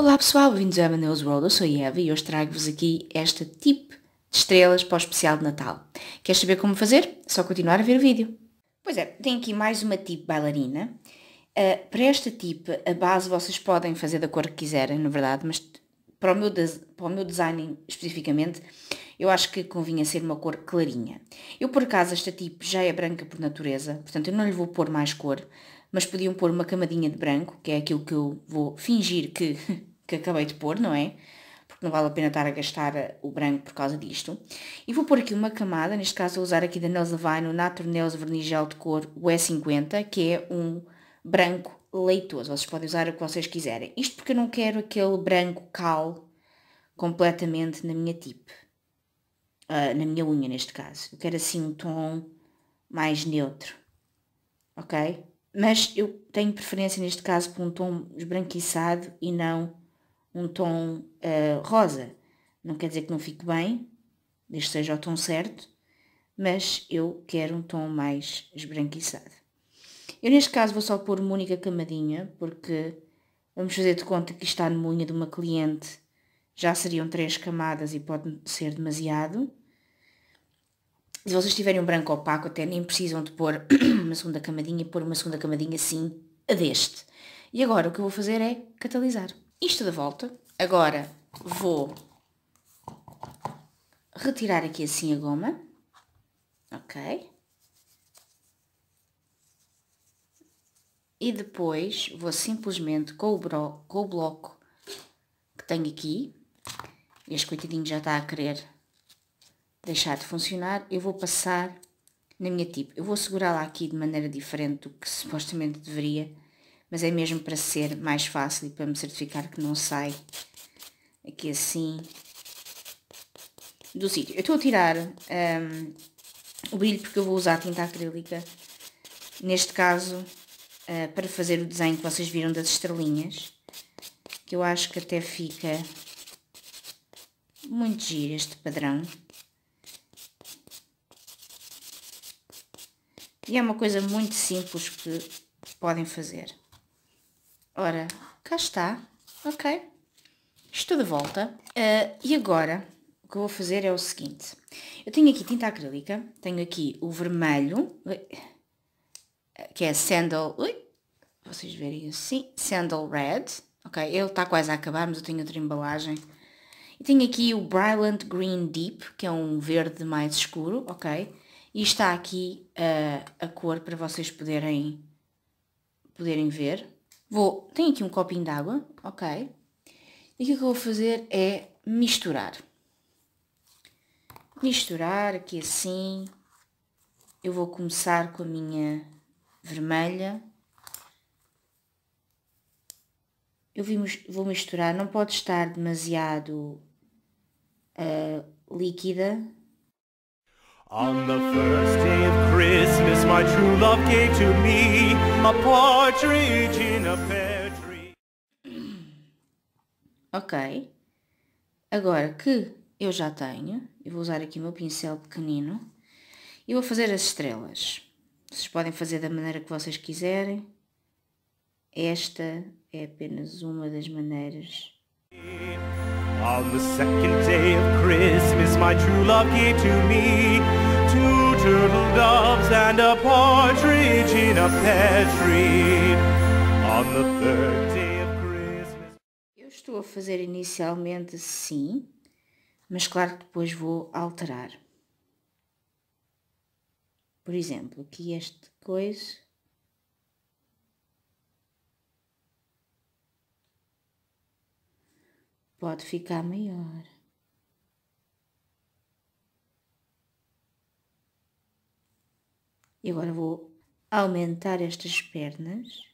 Olá pessoal, bem-vindos a Manuel's World, eu sou a Eva e hoje trago-vos aqui esta tip de estrelas para o especial de Natal. Queres saber como fazer? É só continuar a ver o vídeo. Pois é, tenho aqui mais uma tip bailarina. Uh, para esta tip, a base vocês podem fazer da cor que quiserem, na verdade, mas para o meu, para o meu design especificamente, eu acho que convinha ser uma cor clarinha. Eu, por acaso, esta tip já é branca por natureza, portanto eu não lhe vou pôr mais cor, mas podiam pôr uma camadinha de branco, que é aquilo que eu vou fingir que que acabei de pôr, não é? Porque não vale a pena estar a gastar eh, o branco por causa disto. E vou pôr aqui uma camada, neste caso vou usar aqui da Nails Divine o Nature Nails Vernigel de cor UE50, que é um branco leitoso. Vocês podem usar o que vocês quiserem. Isto porque eu não quero aquele branco cal completamente na minha tip. Uh, na minha unha, neste caso. Eu quero assim um tom mais neutro. Ok? Mas eu tenho preferência, neste caso, por um tom esbranquiçado e não um tom uh, rosa. Não quer dizer que não fique bem, desde seja o tom certo, mas eu quero um tom mais esbranquiçado. Eu neste caso vou só pôr uma única camadinha, porque vamos fazer de conta que está a unha de uma cliente, já seriam três camadas e pode ser demasiado. Se vocês tiverem um branco opaco, até nem precisam de pôr uma segunda camadinha, pôr uma segunda camadinha sim a deste. E agora o que eu vou fazer é catalisar isto da volta. Agora vou retirar aqui assim a goma. Ok. E depois vou simplesmente com o, bro, com o bloco que tenho aqui, este coitadinho já está a querer deixar de funcionar, eu vou passar na minha tipo. Eu vou segurá-la aqui de maneira diferente do que supostamente deveria, mas é mesmo para ser mais fácil e para me certificar que não sai aqui assim do sítio. Eu estou a tirar um, o brilho porque eu vou usar tinta acrílica, neste caso, uh, para fazer o desenho que vocês viram das estrelinhas, que eu acho que até fica muito giro este padrão. E é uma coisa muito simples que podem fazer. Ora, cá está. Ok. Estou de volta. Uh, e agora, o que eu vou fazer é o seguinte. Eu tenho aqui tinta acrílica. Tenho aqui o vermelho. Que é Sandal... Ui, vocês verem assim. Sandal Red. Ok, ele está quase a acabar, mas eu tenho outra embalagem. E tenho aqui o Bryland Green Deep, que é um verde mais escuro, ok? E está aqui uh, a cor para vocês poderem, poderem ver. Vou, tenho aqui um copinho de água, ok? E o é que eu vou fazer é misturar. Misturar aqui assim. Eu vou começar com a minha vermelha. Eu vou misturar, não pode estar demasiado uh, líquida, On the first day of Christmas, my true love gave to me a partridge in a pear tree. Ok. Agora que eu já tenho, eu vou usar aqui o meu pincel pequenino e vou fazer as estrelas. Vocês podem fazer da maneira que vocês quiserem. Esta é apenas uma das maneiras. On the second day of Christmas, my true love gave to me turtle doves and a partridge in a pear tree on the third day of Christmas. Eu estou a fazer inicialmente sim, mas claro que depois vou alterar. Por exemplo, aqui este coisa pode ficar maior. E agora vou aumentar estas pernas.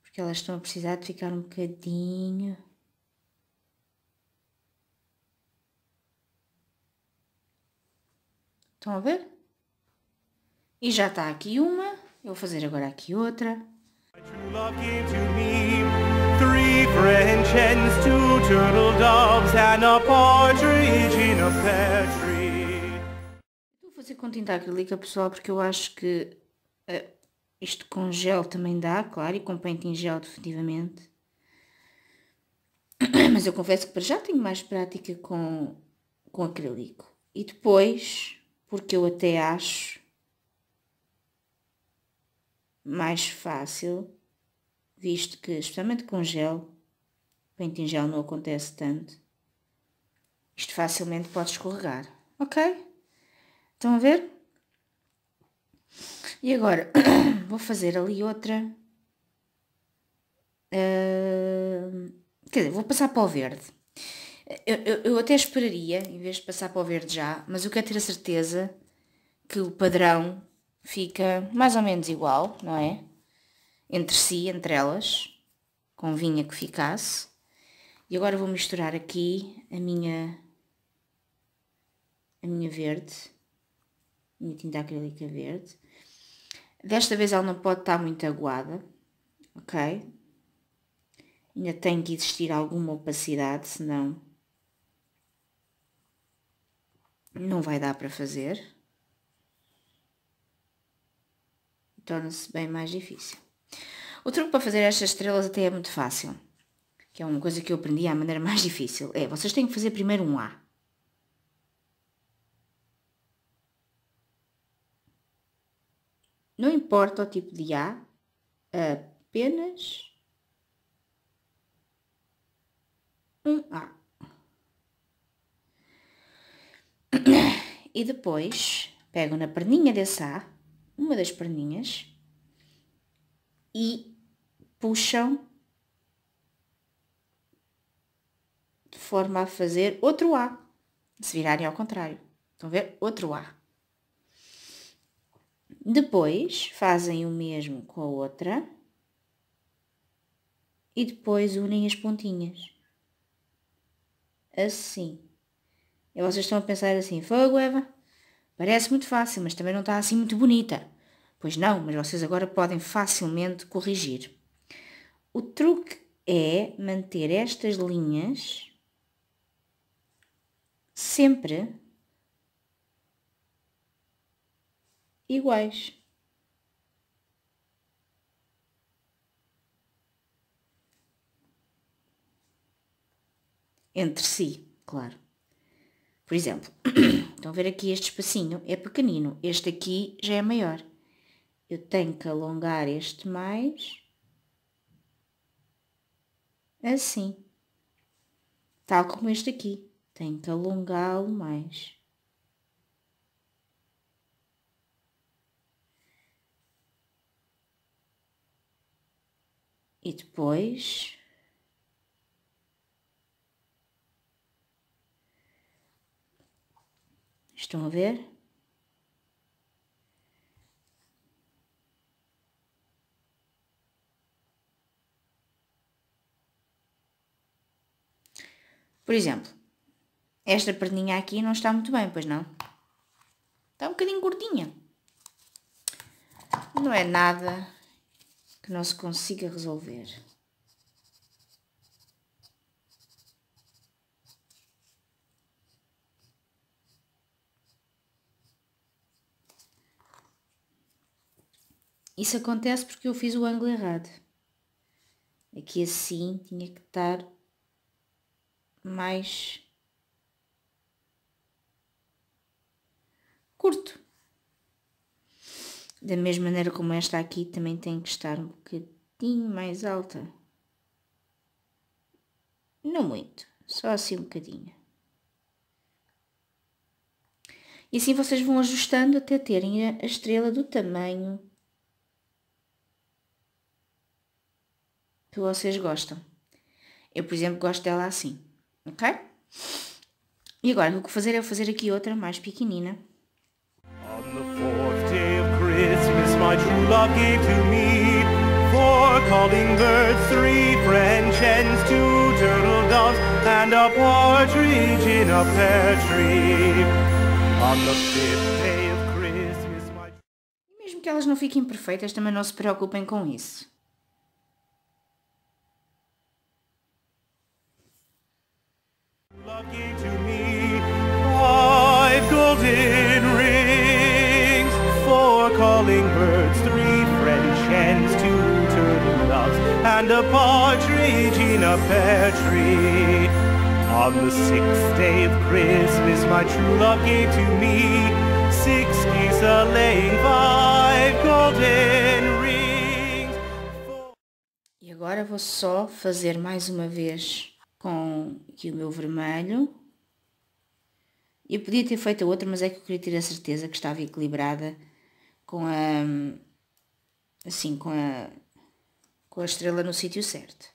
Porque elas estão a precisar de ficar um bocadinho Estão a ver? E já está aqui uma, eu vou fazer agora aqui outra. French hens, two turtle doves, and a partridge in a pear tree. Vou fazer com tinta acrílica, pessoal, porque eu acho que uh, isto com gel também dá, claro, e com pente em gel, definitivamente. Mas eu confesso que para já tenho mais prática com, com acrílico. E depois, porque eu até acho mais fácil, visto que, especialmente com gel, Paint em gel não acontece tanto. Isto facilmente pode escorregar, ok? Estão a ver? E agora, vou fazer ali outra. Uh, quer dizer, vou passar para o verde. Eu, eu, eu, até esperaria, em vez de passar para o verde já, mas eu quero ter a certeza que o padrão fica mais ou menos igual, não é? Entre si, entre elas, convinha que ficasse. E agora vou misturar aqui a minha, a minha verde, a minha tinta acrílica verde. Desta vez ela não pode estar muito aguada, ok? Ainda tem que existir alguma opacidade, senão não vai dar para fazer. Torna-se bem mais difícil. O truque para fazer estas estrelas até é muito fácil que é uma coisa que eu aprendi à maneira mais difícil, é vocês têm que fazer primeiro um A. Não importa o tipo de A, apenas um A. E depois pegam na perninha desse A, uma das perninhas, e puxam forma a fazer outro A. Se virarem ao contrário. Estão a ver? Outro A. Depois fazem o mesmo com a outra e depois unem as pontinhas. Assim. E vocês estão a pensar assim, fogo Eva, parece muito fácil, mas também não está assim muito bonita. Pois não, mas vocês agora podem facilmente corrigir. O truque é manter estas linhas sempre iguais. Entre si, claro. Por exemplo, estão a ver aqui este espacinho, é pequenino, este aqui já é maior. Eu tenho que alongar este mais, assim, tal como este aqui que alongá-lo mais. E depois Estão a ver? Por exemplo, esta perninha aqui não está muito bem, pois não? Está um bocadinho gordinha. Não é nada que não se consiga resolver. Isso acontece porque eu fiz o ângulo errado. Aqui assim tinha que estar mais curto. Da mesma maneira como esta aqui também tem que estar um bocadinho mais alta. Não muito, só assim um bocadinho. E assim vocês vão ajustando até terem a estrela do tamanho que vocês gostam. Eu, por exemplo, gosto dela assim, ok? E agora, o que fazer é fazer aqui outra mais pequenina. my true love gave to me. four calling birds, three French hens, two turtle doves, and a partridge in a pear tree. On the fifth day of Christmas, my... E mesmo que elas não fiquem perfeitas, também não se preocupem com isso. Love gave to me five golden calling birds, three French hens, two turtle doves, and a partridge in a pear tree. On the sixth day of Christmas, my true love gave to me six geese a laying, five golden rings. E agora vou só fazer mais uma vez com aqui o meu vermelho. Eu podia ter feito a outra, mas é que eu queria ter a certeza que estava equilibrada com a assim com a com a estrela no sítio certo.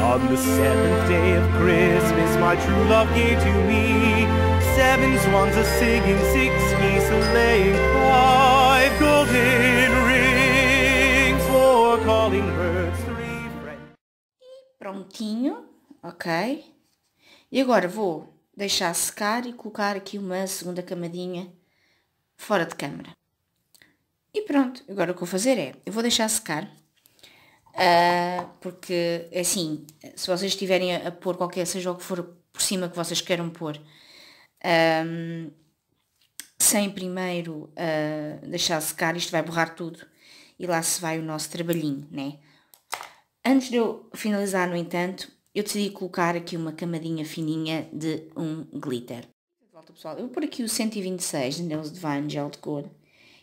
On the seventh day of Christmas, my true love gave to me seven swans a singing, six geese a laying, five golden rings, calling birds, three friends. E prontinho ok? E agora vou deixar secar e colocar aqui uma segunda camadinha fora de câmara. E pronto, agora o que vou fazer é, eu vou deixar secar, uh, porque é assim, se vocês estiverem a, a, pôr qualquer, seja o que for por cima que vocês queiram pôr, um, ah, sem primeiro uh, deixar secar, isto vai borrar tudo e lá se vai o nosso trabalhinho, né? Antes de eu finalizar, no entanto, eu decidi colocar aqui uma camadinha fininha de um glitter. volta pessoal, eu vou pôr aqui o 126 de Nails Divine Gel de Cor.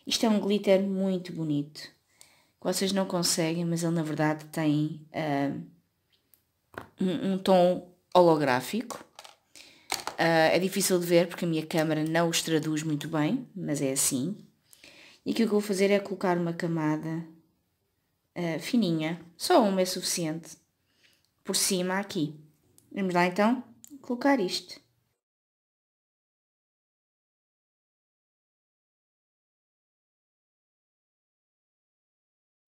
Isto é um glitter muito bonito, que vocês não conseguem, mas ele na verdade tem uh, um, um, tom holográfico. Uh, é difícil de ver porque a minha câmera não os traduz muito bem, mas é assim. E aqui o que eu vou fazer é colocar uma camada uh, fininha, só uma é suficiente, por cima aqui. Vamos lá, então, colocar isto.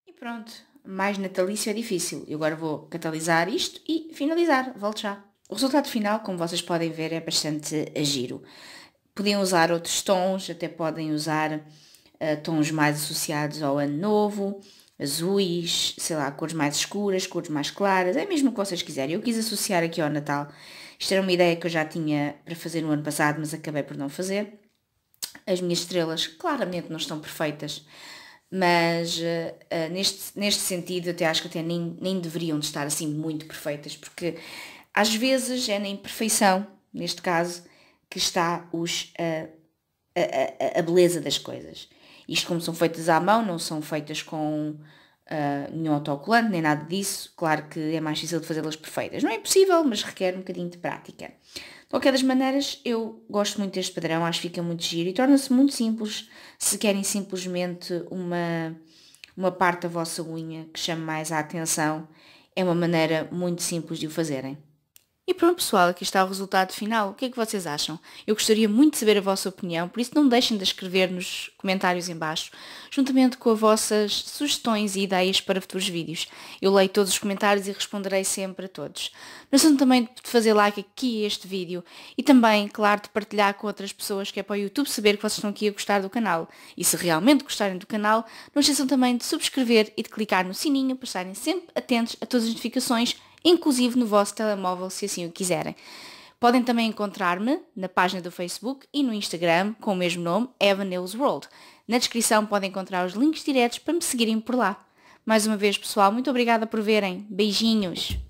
E pronto, mais natalício é difícil. Eu agora vou catalisar isto e finalizar. Volto já. O resultado final, como vocês podem ver, é bastante giro. Podiam usar outros tons, até podem usar uh, tons mais associados ao ano novo, azuis, sei lá, cores mais escuras, cores mais claras, é mesmo o que vocês quiserem. Eu quis associar aqui ao Natal. Isto era uma ideia que eu já tinha para fazer no ano passado, mas acabei por não fazer. As minhas estrelas claramente não estão perfeitas, mas uh, uh, neste, neste sentido até acho que até nem, nem deveriam estar assim muito perfeitas, porque às vezes é na imperfeição, neste caso, que está os, uh, a, a, a beleza das coisas. Isto como são feitas à mão, não são feitas com uh, nenhum autocolante, nem nada disso. Claro que é mais difícil de fazê-las perfeitas. Não é possível, mas requer um bocadinho de prática. De qualquer das maneiras, eu gosto muito deste padrão, acho que fica muito giro e torna-se muito simples se querem simplesmente uma, uma parte da vossa unha que chame mais a atenção. É uma maneira muito simples de o fazerem. E pronto pessoal, aqui está o resultado final. O que é que vocês acham? Eu gostaria muito de saber a vossa opinião, por isso não deixem de escrever nos comentários em baixo, juntamente com as vossas sugestões e ideias para futuros vídeos. Eu leio todos os comentários e responderei sempre a todos. Não esqueçam também de fazer like aqui a este vídeo e também, claro, de partilhar com outras pessoas que é para o YouTube saber que vocês estão aqui a gostar do canal. E se realmente gostarem do canal, não esqueçam também de subscrever e de clicar no sininho para estarem sempre atentos a todas as notificações inclusive no vosso telemóvel, se assim o quiserem. Podem também encontrar-me na página do Facebook e no Instagram com o mesmo nome, Evan World. Na descrição podem encontrar os links diretos para me seguirem por lá. Mais uma vez, pessoal, muito obrigada por verem. Beijinhos!